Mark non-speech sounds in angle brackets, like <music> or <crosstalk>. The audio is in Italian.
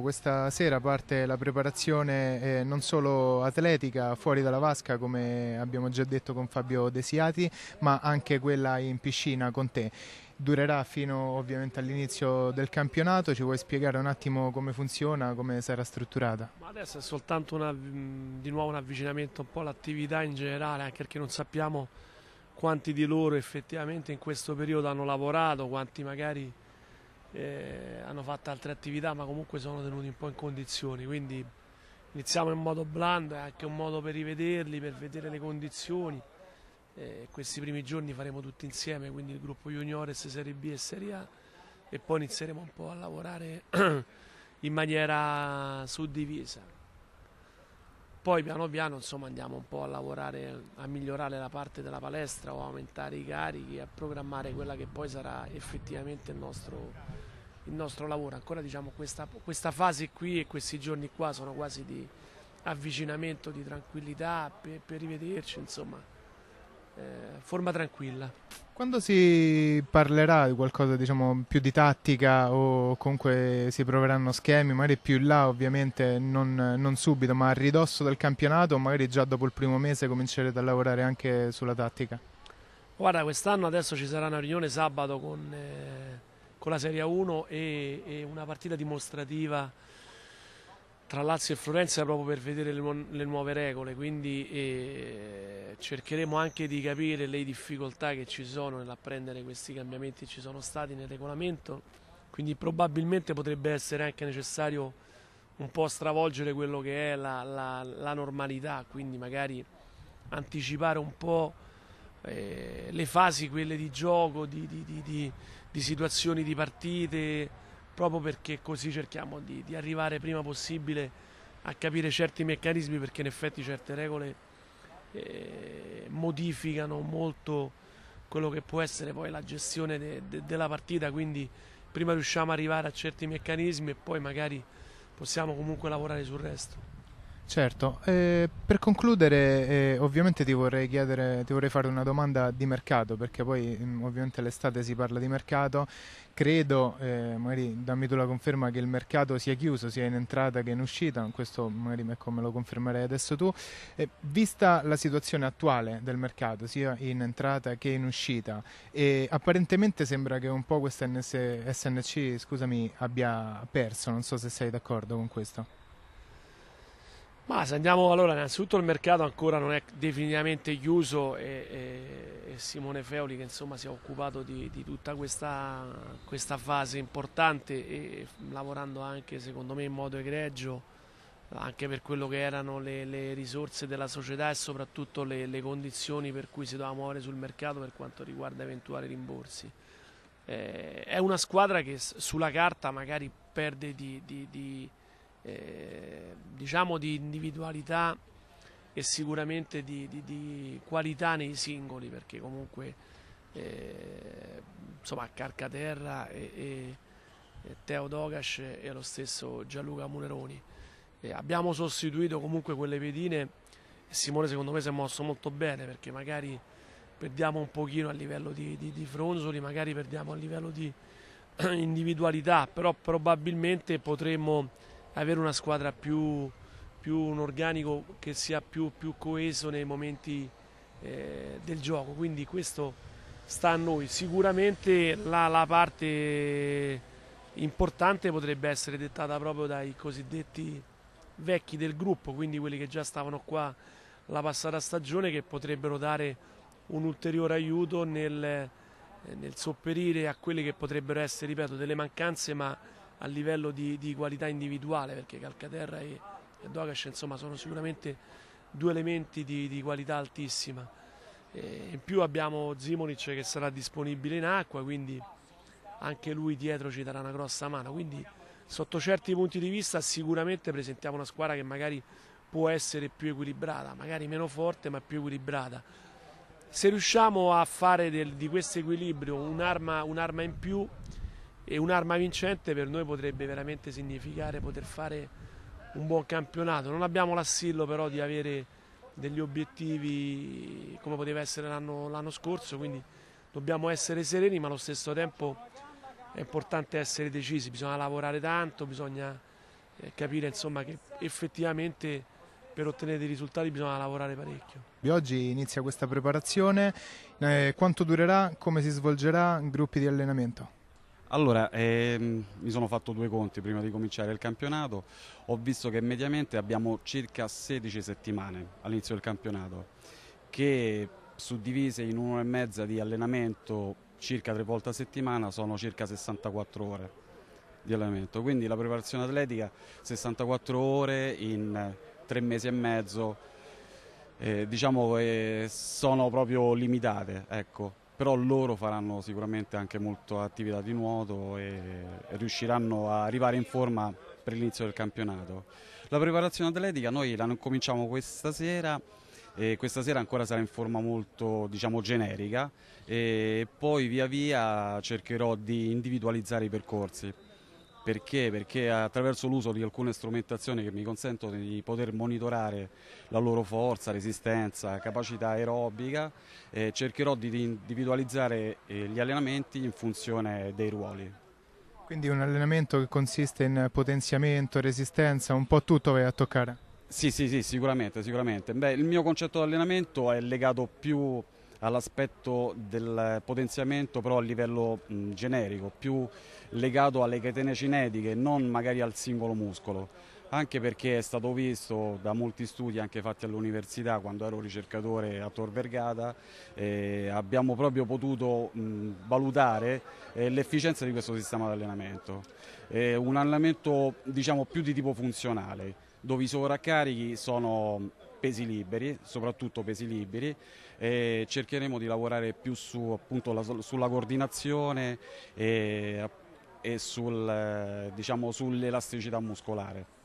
Questa sera parte la preparazione eh, non solo atletica fuori dalla vasca come abbiamo già detto con Fabio Desiati ma anche quella in piscina con te. Durerà fino ovviamente all'inizio del campionato, ci vuoi spiegare un attimo come funziona, come sarà strutturata? Ma adesso è soltanto una, di nuovo un avvicinamento un po' all'attività in generale anche perché non sappiamo quanti di loro effettivamente in questo periodo hanno lavorato, quanti magari eh, hanno fatto altre attività ma comunque sono tenuti un po' in condizioni, quindi iniziamo in modo blando, è anche un modo per rivederli, per vedere le condizioni. Eh, questi primi giorni faremo tutti insieme, quindi il gruppo juniores, Serie B e Serie A e poi inizieremo un po' a lavorare <clears throat> in maniera suddivisa poi piano piano insomma, andiamo un po' a lavorare, a migliorare la parte della palestra o aumentare i carichi, a programmare quella che poi sarà effettivamente il nostro, il nostro lavoro. Ancora diciamo questa, questa fase qui e questi giorni qua sono quasi di avvicinamento, di tranquillità per, per rivederci insomma. Eh, forma tranquilla. Quando si parlerà di qualcosa diciamo, più di tattica o comunque si proveranno schemi, magari più in là ovviamente non, non, subito, ma a ridosso del campionato, magari già dopo il primo mese comincerete a lavorare anche sulla tattica? Guarda, quest'anno adesso ci sarà una riunione sabato con, eh, con la Serie 1 e, e una partita dimostrativa tra Lazio e Florenza proprio per vedere le, nu le nuove regole, quindi eh, cercheremo anche di capire le difficoltà che ci sono nell'apprendere questi cambiamenti che ci sono stati nel regolamento, quindi probabilmente potrebbe essere anche necessario un po' stravolgere quello che è la, la, la normalità, quindi magari anticipare un po' eh, le fasi, quelle di gioco, di, di, di, di situazioni di partite proprio perché così cerchiamo di, di arrivare prima possibile a capire certi meccanismi perché in effetti certe regole eh, modificano molto quello che può essere poi la gestione de, de, della partita, quindi prima riusciamo ad arrivare a certi meccanismi e poi magari possiamo comunque lavorare sul resto. Certo, eh, per concludere eh, ovviamente ti vorrei chiedere, ti vorrei fare una domanda di mercato perché poi mm, ovviamente l'estate si parla di mercato, credo, eh, magari dammi tu la conferma che il mercato sia chiuso sia in entrata che in uscita, questo magari me come lo confermerei adesso tu, eh, vista la situazione attuale del mercato sia in entrata che in uscita e apparentemente sembra che un po' questa SNC scusami, abbia perso, non so se sei d'accordo con questo. Ma se andiamo allora, innanzitutto il mercato ancora non è definitivamente chiuso e, e, e Simone Feoli che insomma si è occupato di, di tutta questa, questa, fase importante e lavorando anche secondo me in modo egregio anche per quello che erano le, le risorse della società e soprattutto le, le, condizioni per cui si doveva muovere sul mercato per quanto riguarda eventuali rimborsi. Eh, è una squadra che sulla carta magari perde di, di, di eh, diciamo di individualità e sicuramente di, di, di, qualità nei singoli perché comunque eh, insomma Carcaterra e, e, e Teo Dogas e lo stesso Gianluca Muneroni eh, abbiamo sostituito comunque quelle pedine e Simone secondo me si è mosso molto bene perché magari perdiamo un pochino a livello di, di, di fronzoli magari perdiamo a livello di <clears throat> individualità però probabilmente potremmo avere una squadra più, più un organico che sia più, più coeso nei momenti eh, del gioco. Quindi questo sta a noi. Sicuramente la, la parte importante potrebbe essere dettata proprio dai cosiddetti vecchi del gruppo, quindi quelli che già stavano qua la passata stagione, che potrebbero dare un ulteriore aiuto nel, nel sopperire a quelle che potrebbero essere, ripeto, delle mancanze, ma a livello di, di qualità individuale, perché Calcaterra e, e Dogash insomma, sono sicuramente due elementi di, di qualità altissima. E in più abbiamo Zimonic che sarà disponibile in acqua, quindi anche lui dietro ci darà una grossa mano. Quindi sotto certi punti di vista sicuramente presentiamo una squadra che magari può essere più equilibrata, magari meno forte ma più equilibrata. Se riusciamo a fare del, di questo equilibrio un'arma, un'arma in più, e un'arma vincente per noi potrebbe veramente significare poter fare un buon campionato. Non abbiamo l'assillo però di avere degli obiettivi come poteva essere l'anno, scorso, quindi dobbiamo essere sereni ma allo stesso tempo è importante essere decisi, bisogna lavorare tanto, bisogna eh, capire insomma, che effettivamente per ottenere dei risultati bisogna lavorare parecchio. Oggi inizia questa preparazione, eh, quanto durerà, come si svolgerà, in gruppi di allenamento? Allora, ehm, mi sono fatto due conti prima di cominciare il campionato, ho visto che mediamente abbiamo circa 16 settimane all'inizio del campionato, che suddivise in un'ora e mezza di allenamento circa tre volte a settimana sono circa 64 ore di allenamento, quindi la preparazione atletica 64 ore in tre mesi e mezzo, eh, diciamo che eh, sono proprio limitate. Ecco però loro faranno sicuramente anche molto attività di nuoto e riusciranno a arrivare in forma per l'inizio del campionato. La preparazione atletica noi la cominciamo questa sera e questa sera ancora sarà in forma molto diciamo, generica e poi via via cercherò di individualizzare i percorsi perché? Perché attraverso l'uso di alcune strumentazioni che mi consentono di poter monitorare la loro forza, resistenza, capacità aerobica, eh, cercherò di individualizzare eh, gli allenamenti in funzione dei ruoli. Quindi un allenamento che consiste in potenziamento, resistenza, un po' tutto vai a toccare? Sì, sì, sì, sicuramente, sicuramente. Beh, il mio concetto di allenamento è legato più all'aspetto del potenziamento però a livello mh, generico, più legato alle catene cinetiche, non magari al singolo muscolo, anche perché è stato visto da molti studi anche fatti all'università quando ero ricercatore a Tor Vergata, eh, abbiamo proprio potuto mh, valutare eh, l'efficienza di questo sistema di allenamento. Eh, un allenamento diciamo più di tipo funzionale, dove i sovraccarichi sono pesi liberi, soprattutto pesi liberi, e cercheremo di lavorare più su, appunto, la, sulla coordinazione e, e sul, diciamo, sull'elasticità muscolare.